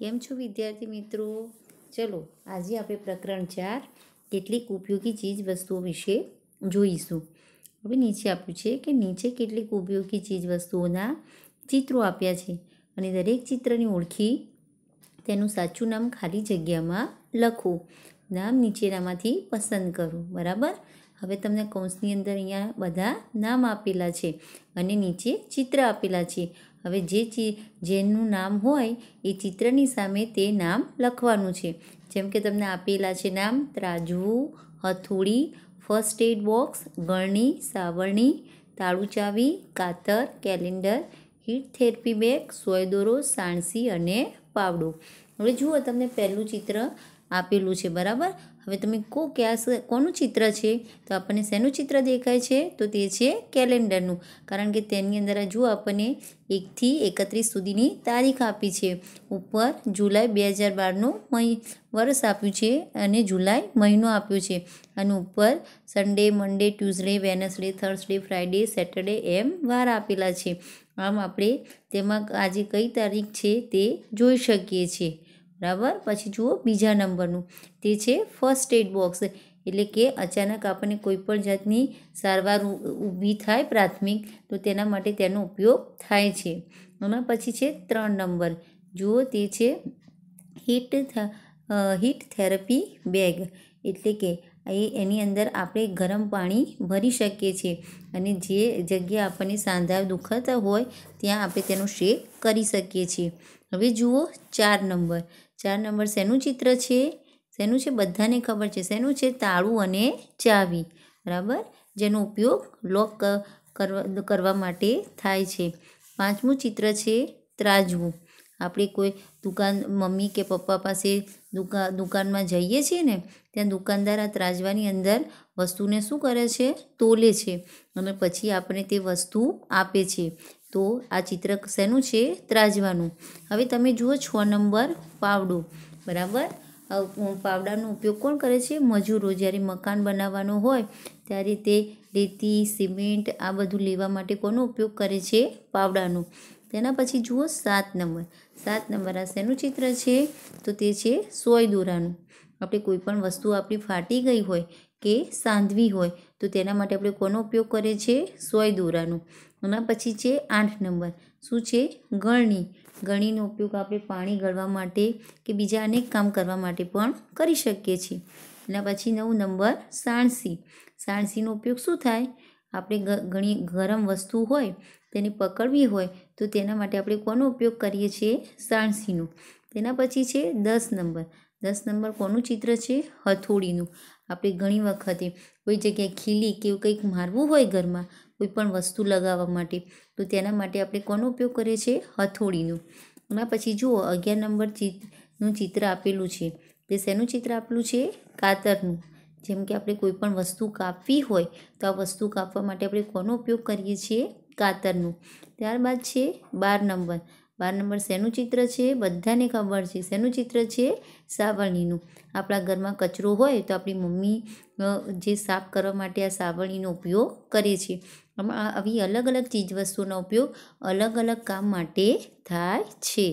કેમ છો વિદ્યાર્થી મિત્રો ચલો આજે આપણે પ્રકરણ ચાર કેટલીક ઉપયોગી ચીજ વસ્તુઓ વિશે જોઈશું હવે નીચે આપ્યું છે કે નીચે કેટલીક ઉપયોગી ચીજ વસ્તુઓના ચિત્રો આપ્યા છે અને દરેક ચિત્રની ઓળખી તેનું સાચું નામ ખાલી જગ્યામાં લખો નામ નીચેનામાંથી પસંદ કરો બરાબર હવે તમને કૌંસની અંદર અહીંયા બધા નામ આપેલા છે અને નીચે ચિત્ર આપેલા છે હવે જે ચી જેનું નામ હોય એ ચિત્રની સામે તે નામ લખવાનું છે જેમ કે તમને આપેલા છે નામ ત્રાજવું હથોડી ફર્સ્ટ એડ બોક્સ ગળણી સાવરણી તાળું ચાવી કાતર કેલેન્ડર હીટ થેરપી બેગ સોયદોરો સાણસી અને પાવડો હવે જુઓ તમને પહેલું ચિત્ર આપેલું છે બરાબર હવે તમે કહો કે આ કોનું ચિત્ર છે તો આપણને શેનું ચિત્ર દેખાય છે તો તે છે કેલેન્ડરનું કારણ કે તેની અંદર જો આપણને એકથી એકત્રીસ સુધીની તારીખ આપી છે ઉપર જુલાઈ બે હજાર બારનું મહી વર્ષ આપ્યું છે અને જુલાઈ મહિનો આપ્યો છે અને ઉપર Sunday Monday Tuesday Wednesday Thursday Friday Saturday એમ વાર આપેલા છે આમ આપણે તેમાં આજે કઈ તારીખ છે તે જોઈ શકીએ છીએ બરાબર પછી જુઓ બીજા નંબરનું તે છે ફર્સ્ટ એડ બોક્સ એટલે કે અચાનક આપણને કોઈપણ જાતની સારવાર ઊભી થાય પ્રાથમિક તો તેના માટે તેનો ઉપયોગ થાય છે એમાં પછી છે ત્રણ નંબર જુઓ તે છે હીટ હીટ થેરપી બેગ એટલે કે એ એની અંદર આપણે ગરમ પાણી ભરી શકીએ છીએ અને જે જગ્યા આપણને સાંધા દુખતા હોય ત્યાં આપણે તેનો શેક કરી શકીએ છીએ હવે જુઓ ચાર નંબર ચાર નંબર શેનું ચિત્ર છે શેનું છે બધાને ખબર છે શેનું છે તાળું અને ચાવી બરાબર જેનો ઉપયોગ લોક કરવા માટે થાય છે પાંચમું ચિત્ર છે ત્રાજવું આપણે કોઈ દુકાન મમ્મી કે પપ્પા પાસે દુકા દુકાનમાં જઈએ છીએ ને ત્યાં દુકાનદાર આ ત્રાજવાની અંદર વસ્તુને શું કરે છે તોલે છે અને પછી આપણે તે વસ્તુ આપે છે તો આ ચિત્ર શેનું છે ત્રાજવાનું હવે તમે જુઓ છ નંબર પાવડો બરાબર પાવડાનો ઉપયોગ કોણ કરે છે મજૂરો જ્યારે મકાન બનાવવાનો હોય ત્યારે તે રેતી સિમેન્ટ આ બધું લેવા માટે કોનો ઉપયોગ કરે છે પાવડાનો તેના પછી જુઓ સાત નંબર સાત નંબર આ શેનું ચિત્ર છે તો તે છે સોય દોરાનું આપણે કોઈ પણ વસ્તુ આપણી ફાટી ગઈ હોય કે સાંધવી હોય તો તેના માટે આપણે કોનો ઉપયોગ કરે છે સોય દોરાનું એના પછી છે આઠ નંબર શું છે ગળણી ગળણીનો ઉપયોગ આપણે પાણી ગળવા માટે કે બીજા અનેક કામ કરવા માટે પણ કરી શકીએ છીએ એના પછી નવ નંબર સાણસી સાણસીનો ઉપયોગ શું થાય આપણે ઘણી ગરમ વસ્તુ હોય તેને પકડવી હોય તો તેના માટે આપણે કોનો ઉપયોગ કરીએ છીએ સાણસીનો તેના પછી છે દસ નંબર દસ નંબર કોનું ચિત્ર છે હથોડીનું આપણે ઘણી વખતે કોઈ જગ્યાએ ખીલી કે એવું કંઈક મારવું હોય ઘરમાં કોઈ પણ વસ્તુ લગાવવા માટે તો તેના માટે આપણે કોનો ઉપયોગ કરીએ છીએ હથોડીનો એના પછી જુઓ અગિયાર નંબર ચિત્રનું ચિત્ર આપેલું છે તે શેનું ચિત્ર આપેલું છે કાતરનું જેમ કે આપણે કોઈ પણ વસ્તુ કાપવી હોય તો આ વસ્તુ કાપવા માટે આપણે કોનો ઉપયોગ કરીએ છીએ કાતરનું ત્યારબાદ છે બાર નંબર બાર નંબર શેનું ચિત્ર છે બધાને ખબર છે શેનું ચિત્ર છે સાવરણીનું આપણા ઘરમાં કચરો હોય તો આપણી મમ્મી જે સાફ કરવા માટે આ સાવરણીનો ઉપયોગ કરે છે આવી અલગ અલગ ચીજવસ્તુનો ઉપયોગ અલગ અલગ કામ માટે થાય છે